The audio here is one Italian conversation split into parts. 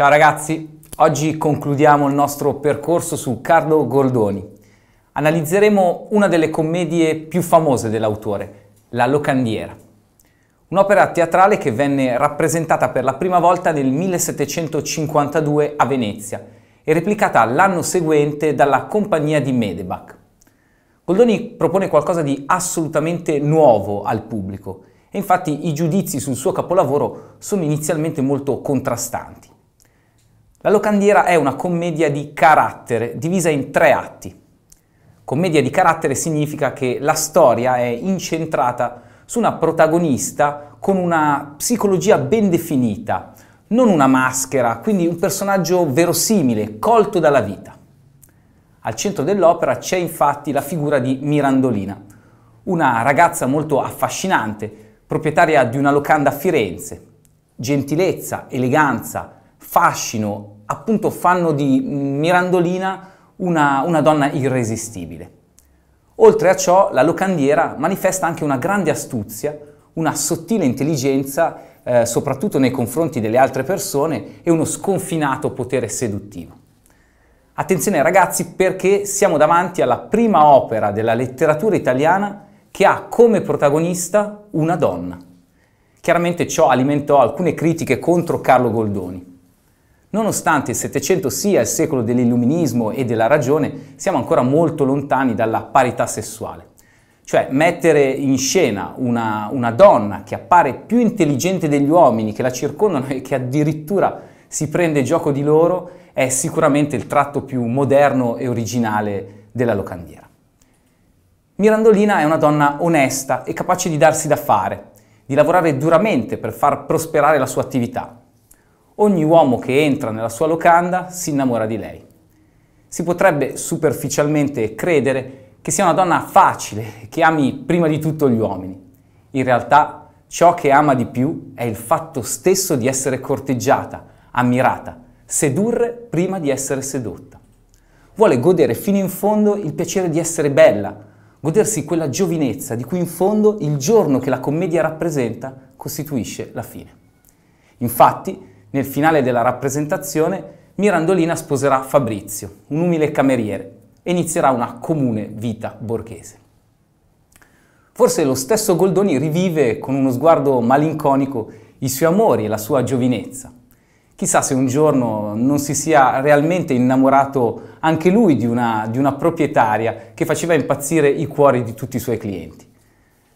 Ciao ragazzi, oggi concludiamo il nostro percorso su Carlo Goldoni. Analizzeremo una delle commedie più famose dell'autore, La Locandiera. Un'opera teatrale che venne rappresentata per la prima volta nel 1752 a Venezia e replicata l'anno seguente dalla Compagnia di Medebach. Goldoni propone qualcosa di assolutamente nuovo al pubblico e infatti i giudizi sul suo capolavoro sono inizialmente molto contrastanti. La locandiera è una commedia di carattere divisa in tre atti. Commedia di carattere significa che la storia è incentrata su una protagonista con una psicologia ben definita, non una maschera, quindi un personaggio verosimile, colto dalla vita. Al centro dell'opera c'è infatti la figura di Mirandolina, una ragazza molto affascinante, proprietaria di una locanda a Firenze. Gentilezza, eleganza, fascino, appunto fanno di Mirandolina una, una donna irresistibile. Oltre a ciò, la locandiera manifesta anche una grande astuzia, una sottile intelligenza, eh, soprattutto nei confronti delle altre persone, e uno sconfinato potere seduttivo. Attenzione ragazzi perché siamo davanti alla prima opera della letteratura italiana che ha come protagonista una donna. Chiaramente ciò alimentò alcune critiche contro Carlo Goldoni. Nonostante il Settecento sia il secolo dell'illuminismo e della ragione, siamo ancora molto lontani dalla parità sessuale. Cioè mettere in scena una, una donna che appare più intelligente degli uomini che la circondano e che addirittura si prende gioco di loro è sicuramente il tratto più moderno e originale della locandiera. Mirandolina è una donna onesta e capace di darsi da fare, di lavorare duramente per far prosperare la sua attività, ogni uomo che entra nella sua locanda si innamora di lei. Si potrebbe superficialmente credere che sia una donna facile, che ami prima di tutto gli uomini. In realtà ciò che ama di più è il fatto stesso di essere corteggiata, ammirata, sedurre prima di essere sedotta. Vuole godere fino in fondo il piacere di essere bella, godersi quella giovinezza di cui in fondo il giorno che la commedia rappresenta costituisce la fine. Infatti, nel finale della rappresentazione Mirandolina sposerà Fabrizio, un umile cameriere, e inizierà una comune vita borghese. Forse lo stesso Goldoni rivive con uno sguardo malinconico i suoi amori e la sua giovinezza. Chissà se un giorno non si sia realmente innamorato anche lui di una, di una, proprietaria che faceva impazzire i cuori di tutti i suoi clienti.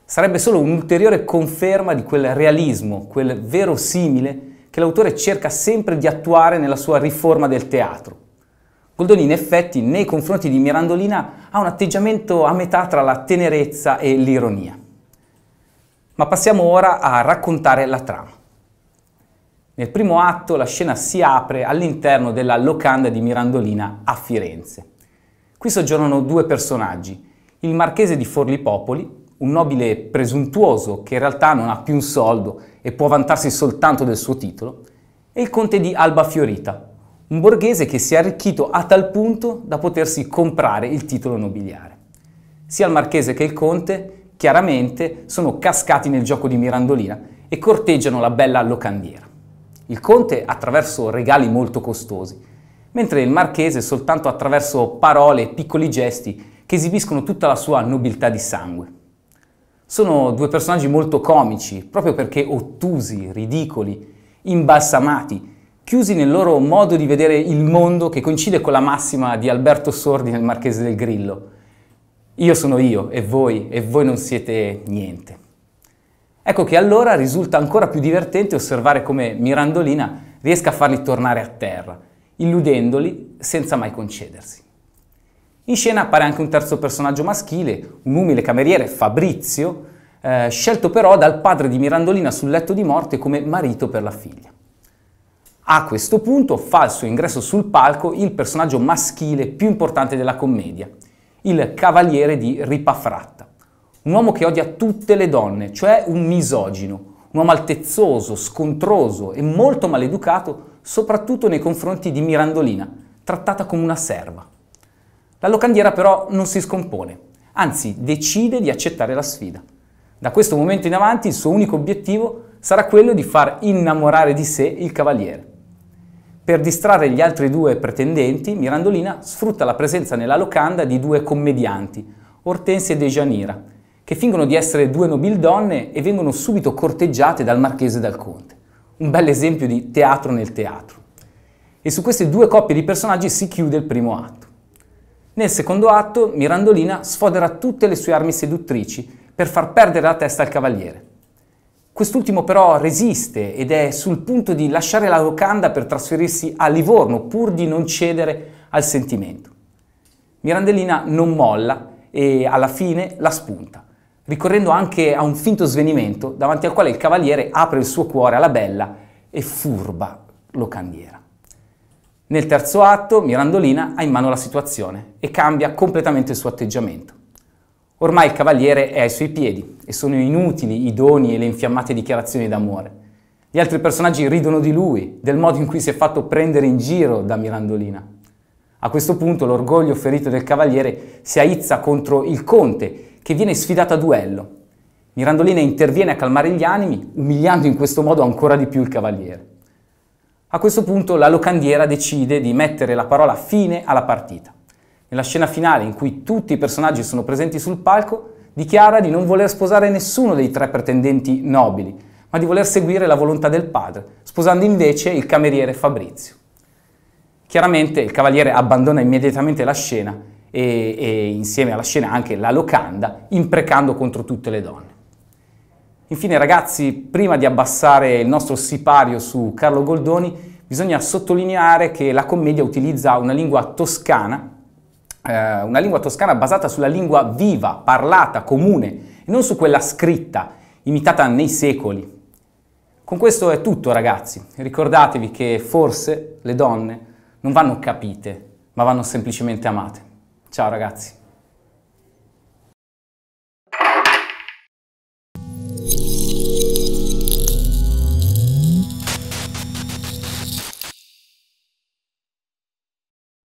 Sarebbe solo un'ulteriore conferma di quel realismo, quel verosimile che l'autore cerca sempre di attuare nella sua riforma del teatro. Goldoni in effetti nei confronti di Mirandolina ha un atteggiamento a metà tra la tenerezza e l'ironia. Ma passiamo ora a raccontare la trama. Nel primo atto la scena si apre all'interno della locanda di Mirandolina a Firenze. Qui soggiornano due personaggi, il marchese di Forlipopoli, un nobile presuntuoso che in realtà non ha più un soldo e può vantarsi soltanto del suo titolo, e il conte di Alba Fiorita, un borghese che si è arricchito a tal punto da potersi comprare il titolo nobiliare. Sia il marchese che il conte, chiaramente, sono cascati nel gioco di Mirandolina e corteggiano la bella locandiera. Il conte attraverso regali molto costosi, mentre il marchese soltanto attraverso parole e piccoli gesti che esibiscono tutta la sua nobiltà di sangue. Sono due personaggi molto comici, proprio perché ottusi, ridicoli, imbalsamati, chiusi nel loro modo di vedere il mondo che coincide con la massima di Alberto Sordi nel Marchese del Grillo. Io sono io e voi, e voi non siete niente. Ecco che allora risulta ancora più divertente osservare come Mirandolina riesca a farli tornare a terra, illudendoli senza mai concedersi. In scena appare anche un terzo personaggio maschile, un umile cameriere Fabrizio, eh, scelto però dal padre di Mirandolina sul letto di morte come marito per la figlia. A questo punto fa il suo ingresso sul palco il personaggio maschile più importante della commedia, il cavaliere di Ripafratta, un uomo che odia tutte le donne, cioè un misogino, un uomo altezzoso, scontroso e molto maleducato, soprattutto nei confronti di Mirandolina, trattata come una serva. La locandiera però non si scompone, anzi decide di accettare la sfida. Da questo momento in avanti il suo unico obiettivo sarà quello di far innamorare di sé il cavaliere. Per distrarre gli altri due pretendenti, Mirandolina sfrutta la presenza nella locanda di due commedianti, Ortensia e Dejanira, che fingono di essere due nobildonne e vengono subito corteggiate dal marchese e dal conte. Un bel esempio di teatro nel teatro. E su queste due coppie di personaggi si chiude il primo atto. Nel secondo atto Mirandolina sfodera tutte le sue armi seduttrici per far perdere la testa al cavaliere. Quest'ultimo però resiste ed è sul punto di lasciare la locanda per trasferirsi a Livorno pur di non cedere al sentimento. Mirandolina non molla e alla fine la spunta, ricorrendo anche a un finto svenimento davanti al quale il cavaliere apre il suo cuore alla bella e furba locandiera. Nel terzo atto Mirandolina ha in mano la situazione e cambia completamente il suo atteggiamento. Ormai il cavaliere è ai suoi piedi e sono inutili i doni e le infiammate dichiarazioni d'amore. Gli altri personaggi ridono di lui, del modo in cui si è fatto prendere in giro da Mirandolina. A questo punto l'orgoglio ferito del cavaliere si aizza contro il conte, che viene sfidato a duello. Mirandolina interviene a calmare gli animi, umiliando in questo modo ancora di più il cavaliere. A questo punto la locandiera decide di mettere la parola fine alla partita. Nella scena finale in cui tutti i personaggi sono presenti sul palco, dichiara di non voler sposare nessuno dei tre pretendenti nobili, ma di voler seguire la volontà del padre, sposando invece il cameriere Fabrizio. Chiaramente il cavaliere abbandona immediatamente la scena e, e insieme alla scena anche la locanda, imprecando contro tutte le donne. Infine ragazzi, prima di abbassare il nostro sipario su Carlo Goldoni, bisogna sottolineare che la commedia utilizza una lingua toscana, eh, una lingua toscana basata sulla lingua viva, parlata, comune, e non su quella scritta, imitata nei secoli. Con questo è tutto ragazzi, ricordatevi che forse le donne non vanno capite, ma vanno semplicemente amate. Ciao ragazzi!